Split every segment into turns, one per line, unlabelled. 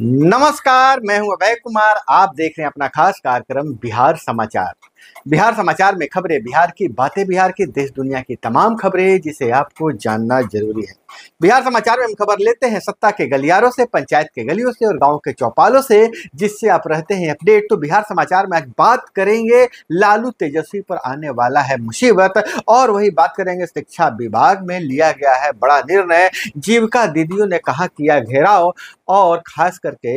नमस्कार मैं हूं अभय कुमार आप देख रहे हैं अपना खास कार्यक्रम बिहार समाचार बिहार समाचार में खबरें बिहार की बातें बिहार की देश दुनिया की तमाम खबरें जिसे आपको जानना जरूरी है बिहार समाचार में हम खबर लेते हैं सत्ता के गलियारों से पंचायत के गलियों से और गांव के चौपालों से जिससे आप रहते हैं अपडेट तो बिहार समाचार में आज बात करेंगे लालू तेजस्वी पर आने वाला है मुसीबत और वही बात करेंगे शिक्षा विभाग में लिया गया है बड़ा निर्णय जीविका दीदियों ने कहा किया घेराव और खास करके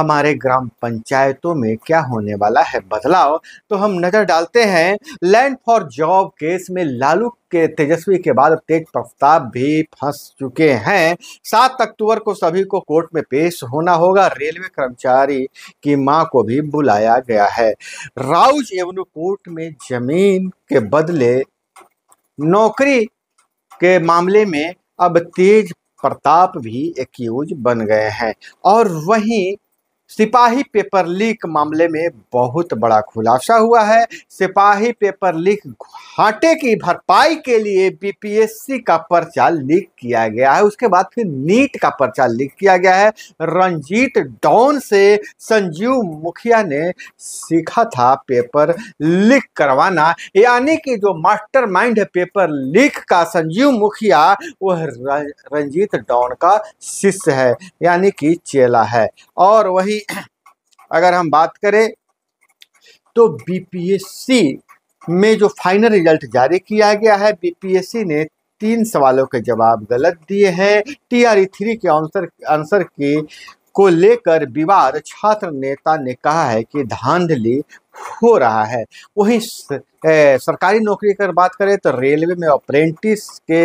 हमारे ग्राम पंचायतों में क्या होने वाला है बदलाव तो हम नजर डालते हैं लैंड फॉर जॉब केस में लालू के तेजस्वी के बाद तेज प्रताप भी फंस चुके हैं सात अक्टूबर को सभी को कोर्ट में पेश होना होगा रेलवे कर्मचारी की मां को भी बुलाया गया है राउज एवनू कोर्ट में जमीन के बदले नौकरी के मामले में अब तेज प्रताप भी एक्यूज बन गए हैं और वहीं सिपाही पेपर लीक मामले में बहुत बड़ा खुलासा हुआ है सिपाही पेपर लीक घाटे की भरपाई के लिए बीपीएससी का पर्चा लीक किया गया है उसके बाद फिर नीट का पर्चा लीक किया गया है रंजीत डॉन से संजीव मुखिया ने सीखा था पेपर लीक करवाना यानी कि जो मास्टरमाइंड है पेपर लीक का संजीव मुखिया वह रंजीत डॉन का शिष्य है यानी कि चेला है और वही की अगर हम बात करें तो बीपीएससी में जो फाइनल रिजल्ट जारी किया गया है बीपीएससी ने तीन सवालों के जवाब गलत दिए हैं टी ई थ्री के आंसर आंसर के को लेकर विवाद छात्र नेता ने कहा है कि धांधली हो रहा है वहीं सरकारी नौकरी अगर बात करें तो रेलवे में अप्रेंटिस के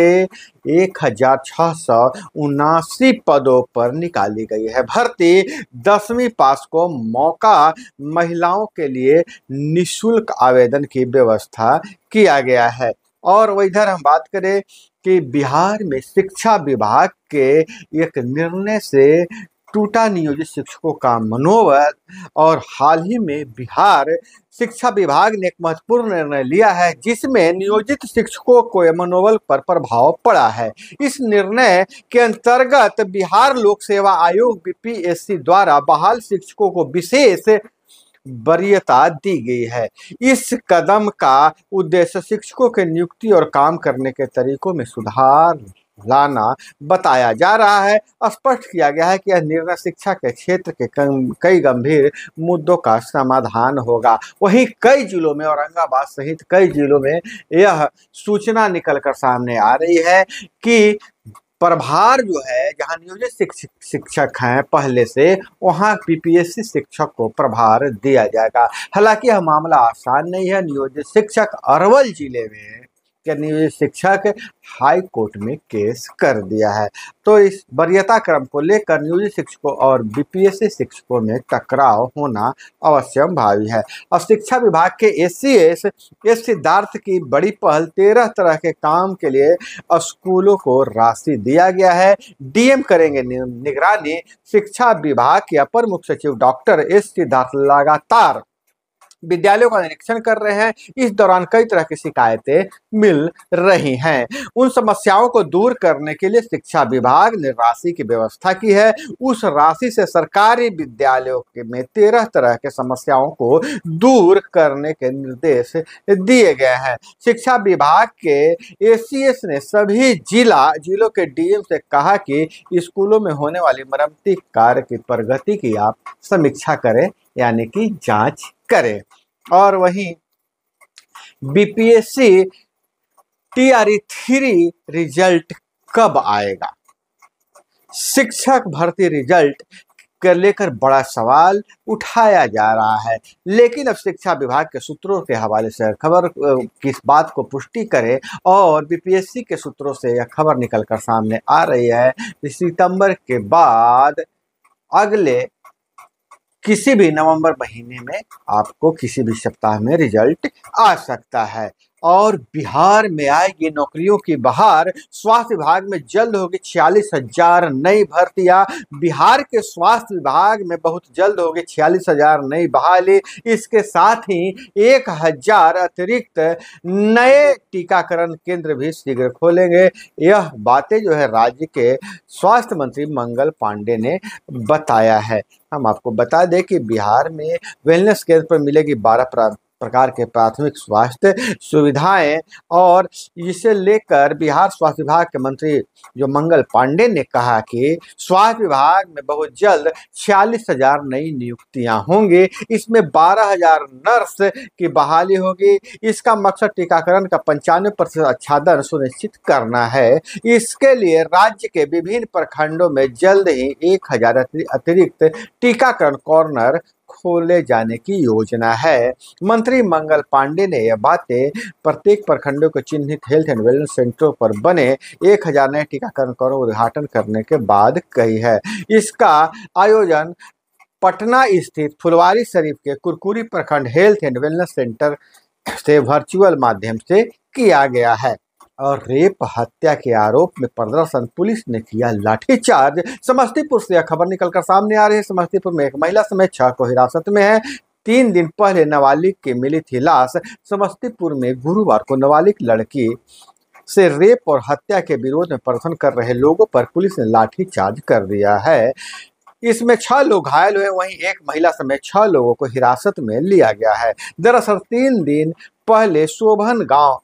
एक हजार छः सौ उनासी पदों पर निकाली गई है भर्ती दसवीं पास को मौका महिलाओं के लिए निशुल्क आवेदन की व्यवस्था किया गया है और इधर हम बात करें कि बिहार में शिक्षा विभाग के एक निर्णय से टूटा नियोजित शिक्षकों का मनोबल और हाल ही में बिहार शिक्षा विभाग ने एक महत्वपूर्ण निर्णय लिया है जिसमें नियोजित शिक्षकों को मनोबल पर प्रभाव पड़ा है इस निर्णय के अंतर्गत बिहार लोक सेवा आयोग बीपीएससी द्वारा बहाल शिक्षकों को विशेष वरीयता दी गई है इस कदम का उद्देश्य शिक्षकों के नियुक्ति और काम करने के तरीकों में सुधार लाना बताया जा रहा है स्पष्ट किया गया है कि यह निर्णय शिक्षा के क्षेत्र के कई गंभीर मुद्दों का समाधान होगा वहीं कई जिलों में औरंगाबाद सहित कई जिलों में यह सूचना निकलकर सामने आ रही है कि प्रभार जो है जहाँ नियोजित शिक्षक हैं पहले से वहाँ पीपीएससी शिक्षक को प्रभार दिया जाएगा हालांकि यह मामला आसान नहीं है नियोजित शिक्षक अरवल जिले में के शिक्षक हाई कोर्ट में केस कर दिया है तो इस वरीयता क्रम को लेकर नियोजित शिक्षकों और बीपीएससी शिक्षकों में टकराव होना भावी है और शिक्षा विभाग के S C S S Siddharth की बड़ी पहल तेरह तरह के काम के लिए स्कूलों को राशि दिया गया है डीएम करेंगे निगरानी शिक्षा विभाग के अपर मुख्य सचिव डॉक्टर एस सिद्धार्थ लगातार विद्यालयों का निरीक्षण कर रहे हैं इस दौरान कई तरह की शिकायतें मिल रही हैं उन समस्याओं को दूर करने के लिए शिक्षा विभाग ने राशि की व्यवस्था की है उस राशि से सरकारी विद्यालयों के में तेरह तरह के समस्याओं को दूर करने के निर्देश दिए गए हैं शिक्षा विभाग के ए ने सभी जिला जिलों के डीएम से कहा कि स्कूलों में होने वाली मरम्मती कार्य की प्रगति की आप समीक्षा करें यानी कि जांच करें और वहीं बीपीएससी आर थ्री रिजल्ट कब आएगा शिक्षक भर्ती रिजल्ट कर लेकर बड़ा सवाल उठाया जा रहा है लेकिन अब शिक्षा विभाग के सूत्रों के हवाले से खबर किस बात को पुष्टि करे और बीपीएससी के सूत्रों से यह खबर निकलकर सामने आ रही है सितंबर के बाद अगले किसी भी नवंबर महीने में आपको किसी भी सप्ताह में रिजल्ट आ सकता है और बिहार में आएगी नौकरियों की बहार स्वास्थ्य विभाग में जल्द होगी छियालीस हजार नई भर्तियां बिहार के स्वास्थ्य विभाग में बहुत जल्द होगी छियालीस हजार नई बहाली इसके साथ ही एक हजार अतिरिक्त नए टीकाकरण केंद्र भी शीघ्र खोलेंगे यह बातें जो है राज्य के स्वास्थ्य मंत्री मंगल पांडे ने बताया है हम आपको बता दें कि बिहार में वेलनेस केंद्र पर मिलेगी बारह प्रकार के प्राथमिक स्वास्थ्य सुविधाएं और इसे लेकर बिहार स्वास्थ्य विभाग के मंत्री जो मंगल पांडे ने कहा कि स्वास्थ्य विभाग में बहुत जल्द छियालीस हजार नई नियुक्तियां होंगी इसमें बारह हजार नर्स की बहाली होगी इसका मकसद टीकाकरण का पंचानवे प्रतिशत अच्छादन सुनिश्चित करना है इसके लिए राज्य के विभिन्न प्रखंडों में जल्द ही एक हजार अतिरिक्त टीकाकरण कॉर्नर खोले जाने की योजना है मंत्री मंगल पांडे ने यह बातें प्रत्येक प्रखंडों के चिन्हित हेल्थ एंड वेलनेस सेंटरों पर बने एक हजार नए टीकाकरण का उद्घाटन करने के बाद कही है इसका आयोजन पटना स्थित फुलवारी शरीफ के कुरकुरी प्रखंड हेल्थ एंड वेलनेस सेंटर से वर्चुअल माध्यम से किया गया है और रेप हत्या के आरोप में पंद्रह सन पुलिस ने किया लाठीचार्ज समस्तीपुर से यह खबर निकलकर सामने आ रही है समस्तीपुर में एक महिला समेत छह को हिरासत में है तीन दिन पहले नाबालिग की मिली थी लाश समस्तीपुर में गुरुवार को नाबालिग लड़की से रेप और हत्या के विरोध में प्रदर्शन कर रहे लोगों पर पुलिस ने लाठीचार्ज कर दिया है इसमें छह लोग घायल हुए वहीं एक महिला समेत छह लोगों को हिरासत में लिया गया है दरअसल तीन दिन पहले शोभन गांव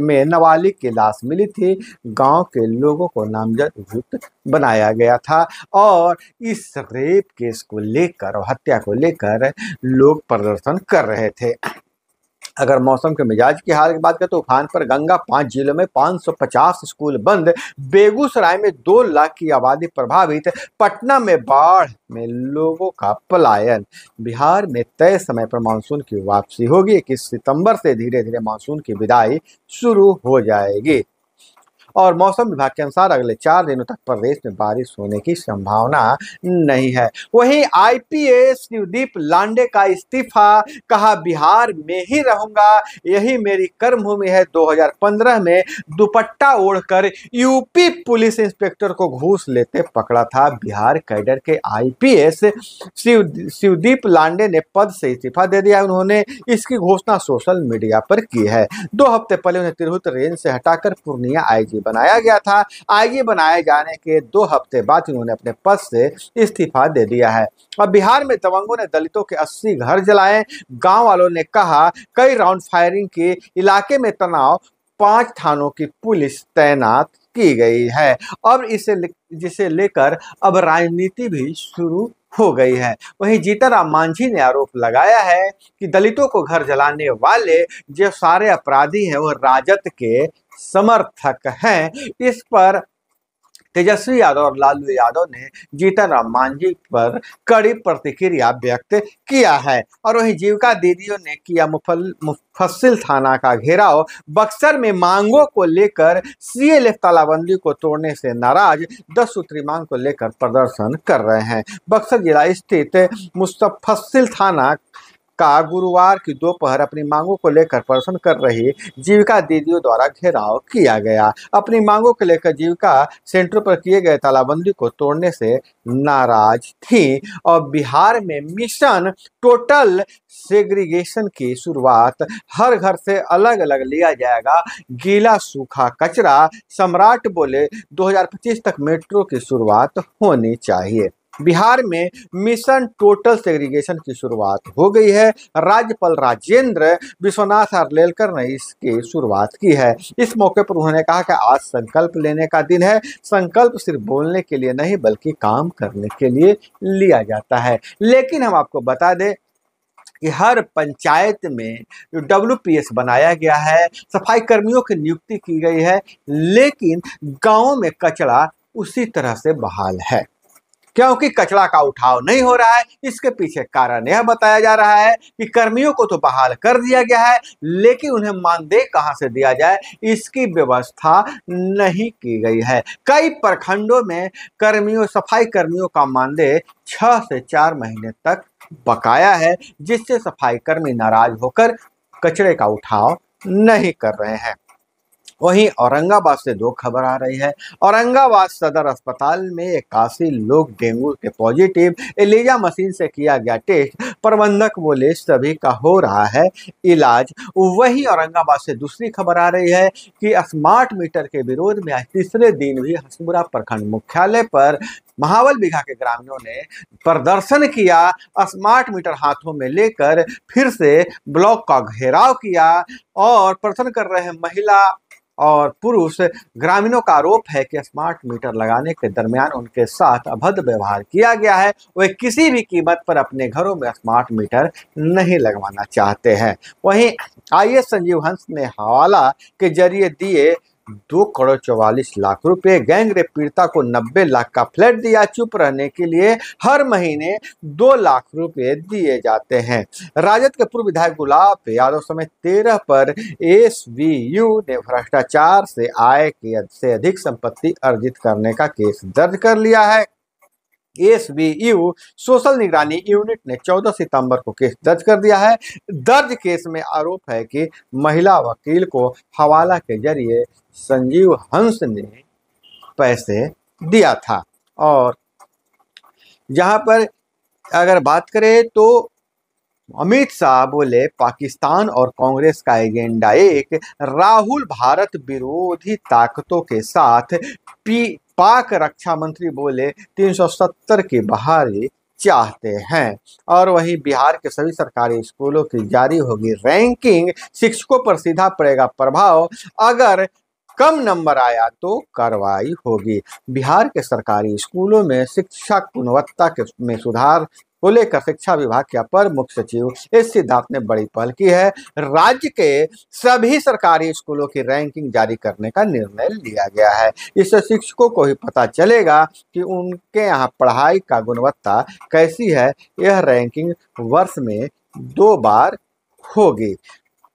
में नाबालिग की लाश मिली थी गांव के लोगों को नामजद अभियुक्त बनाया गया था और इस रेप केस को लेकर और हत्या को लेकर लोग प्रदर्शन कर रहे थे अगर मौसम के मिजाज की हाल की बात करें तो उफान पर गंगा पांच जिलों में 550 स्कूल बंद बेगूसराय में दो लाख की आबादी प्रभावित पटना में बाढ़ में लोगों का पलायन बिहार में तय समय पर मानसून की वापसी होगी इक्कीस सितंबर से धीरे धीरे मानसून की विदाई शुरू हो जाएगी और मौसम विभाग के अनुसार अगले चार दिनों तक प्रदेश में बारिश होने की संभावना नहीं है वहीं आईपीएस नवदीप लांडे का इस्तीफा कहा बिहार में ही रहूंगा यही मेरी कर्मभूमि है 2015 में दुपट्टा ओढ़कर यूपी पुलिस इंस्पेक्टर को घूस लेते पकड़ा था बिहार कैडर के आईपीएस शिव शिवदीप लांडे ने पद से इस्तीफा दे दिया उन्होंने इसकी घोषणा सोशल मीडिया पर की है दो हफ्ते पहले उन्हें तिरहुत रेंज से हटाकर पूर्णिया आईजी बनाया गया था आईजी बनाए जाने के दो हफ्ते बाद इन्होंने अपने पद से इस्तीफा दे दिया है अब बिहार में दबंगों ने दलितों के अस्सी घर जलाए गाँव वालों ने कहा कई राउंड फायरिंग के इलाके में तनाव पांच थानों की पुलिस तैनात की गई है और इसे जिसे लेकर अब राजनीति भी शुरू हो गई है वहीं जीतनराम मांझी ने आरोप लगाया है कि दलितों को घर जलाने वाले जो सारे अपराधी हैं वो राजद के समर्थक हैं इस पर तेजस्वी यादव और लालू यादव ने जीतन राम मांझी पर कड़ी प्रतिक्रिया व्यक्त किया है और वहीं जीविका दीदियों ने किया मुफल मुफस्सिल थाना का घेराव बक्सर में मांगों को लेकर सीएलएफ तालाबंदी को तोड़ने से नाराज दस सूत्री मांग को लेकर प्रदर्शन कर रहे हैं बक्सर जिला स्थित मुस्तफसिल थाना का गुरुवार की दोपहर अपनी मांगों को लेकर प्रदर्शन कर रही जीविका दीदियों द्वारा घेराव किया गया अपनी मांगों को लेकर जीविका सेंटर पर किए गए तालाबंदी को तोड़ने से नाराज थी और बिहार में मिशन टोटल सेग्रीगेशन की शुरुआत हर घर से अलग अलग लिया जाएगा गीला सूखा कचरा सम्राट बोले 2025 तक मेट्रो की शुरुआत होनी चाहिए बिहार में मिशन टोटल सेग्रीगेशन की शुरुआत हो गई है राज्यपाल राजेंद्र विश्वनाथ हरलेलकर ने इसकी शुरुआत की है इस मौके पर उन्होंने कहा कि आज संकल्प लेने का दिन है संकल्प सिर्फ बोलने के लिए नहीं बल्कि काम करने के लिए लिया जाता है लेकिन हम आपको बता दें कि हर पंचायत में डब्ल्यू बनाया गया है सफाई कर्मियों की नियुक्ति की गई है लेकिन गाँव में कचरा उसी तरह से बहाल है क्योंकि कचरा का उठाव नहीं हो रहा है इसके पीछे कारण यह बताया जा रहा है कि कर्मियों को तो बहाल कर दिया गया है लेकिन उन्हें मानदेय कहाँ से दिया जाए इसकी व्यवस्था नहीं की गई है कई प्रखंडों में कर्मियों सफाई कर्मियों का मानदेय छह से चार महीने तक बकाया है जिससे सफाई कर्मी नाराज होकर कचरे का उठाव नहीं कर रहे हैं वहीं औरंगाबाद से दो खबर आ रही है औरंगाबाद सदर अस्पताल में इक्यासी लोग डेंगू के पॉजिटिव एलिजा मशीन से किया गया टेस्ट प्रबंधक बोले सभी का हो रहा है इलाज वही औरंगाबाद से दूसरी खबर आ रही है कि स्मार्ट मीटर के विरोध में आज तीसरे दिन भी हसमुरा प्रखंड मुख्यालय पर महावल बिघा के ग्रामीणों ने प्रदर्शन किया स्मार्ट मीटर हाथों में लेकर फिर से ब्लॉक का घेराव किया और प्रदर्शन कर रहे महिला और पुरुष ग्रामीणों का आरोप है कि स्मार्ट मीटर लगाने के दरमियान उनके साथ अभद्र व्यवहार किया गया है वे किसी भी कीमत पर अपने घरों में स्मार्ट मीटर नहीं लगवाना चाहते हैं वहीं आई संजीव हंस ने हवाला के जरिए दिए दो करोड़ चौवालीस लाख रुपए गैंग रेप पीड़िता को नब्बे लाख का फ्लैट दिया चुप रहने के लिए हर महीने दो लाख रुपए दिए जाते हैं राजद के पूर्व विधायक गुलाब यादव समेत तेरह पर एस वी यू ने भ्रष्टाचार से आय के से अधिक संपत्ति अर्जित करने का केस दर्ज कर लिया है एसबीयू सोशल निगरानी यूनिट ने 14 सितंबर को केस दर्ज कर दिया है दर्ज केस में आरोप है कि महिला वकील को हवाला के जरिए संजीव हंस ने पैसे दिया था और यहाँ पर अगर बात करें तो अमित शाह बोले पाकिस्तान और कांग्रेस का एजेंडा एक राहुल भारत विरोधी ताकतों के साथ पी पाक रक्षा मंत्री बोले 370 की बहाली चाहते हैं और वहीं बिहार के सभी सरकारी स्कूलों की जारी होगी रैंकिंग शिक्षकों पर सीधा पड़ेगा प्रभाव अगर कम नंबर आया तो कार्रवाई होगी बिहार के सरकारी स्कूलों में शिक्षा गुणवत्ता के में सुधार को लेकर शिक्षा विभाग के अपर मुख्य सचिव एस सिद्धार्थ ने बड़ी पहल की है राज्य के सभी सरकारी स्कूलों की रैंकिंग जारी करने का निर्णय लिया गया है इससे शिक्षकों को ही पता चलेगा कि उनके यहाँ पढ़ाई का गुणवत्ता कैसी है यह रैंकिंग वर्ष में दो बार होगी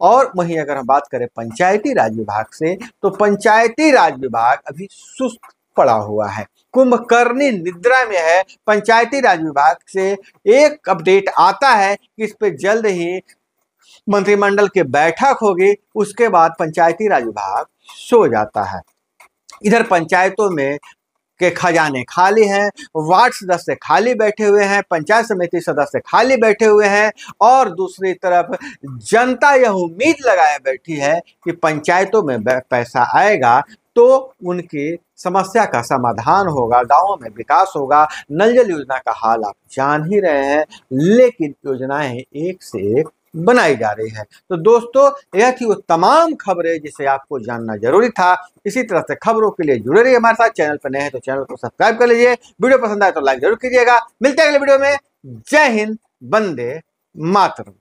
और वहीं अगर हम बात करें पंचायती राज विभाग से तो पंचायती राज विभाग अभी सुस्त पड़ा हुआ है कुंभकर्णी निद्रा में है पंचायती राज विभाग से एक अपडेट आता है कि इस पर जल्द ही मंत्रिमंडल की बैठक होगी उसके बाद पंचायती राज विभाग सो जाता है इधर पंचायतों में के खजाने खाली हैं वार्ड सदस्य खाली बैठे हुए हैं पंचायत समिति सदस्य खाली बैठे हुए हैं और दूसरी तरफ जनता यह उम्मीद लगाए बैठी है कि पंचायतों में पैसा आएगा तो उनकी समस्या का समाधान होगा गाँव में विकास होगा नल जल योजना का हाल आप जान ही रहे हैं लेकिन योजनाएं एक से एक बनाई जा रही है तो दोस्तों यह थी वो तमाम खबरें जिसे आपको जानना जरूरी था इसी तरह से खबरों के लिए जुड़े रहिए हमारे साथ चैनल पर नए हैं तो चैनल को सब्सक्राइब कर लीजिए वीडियो पसंद आए तो लाइक जरूर कीजिएगा मिलते हैं अगले वीडियो में जय हिंद बंदे मातर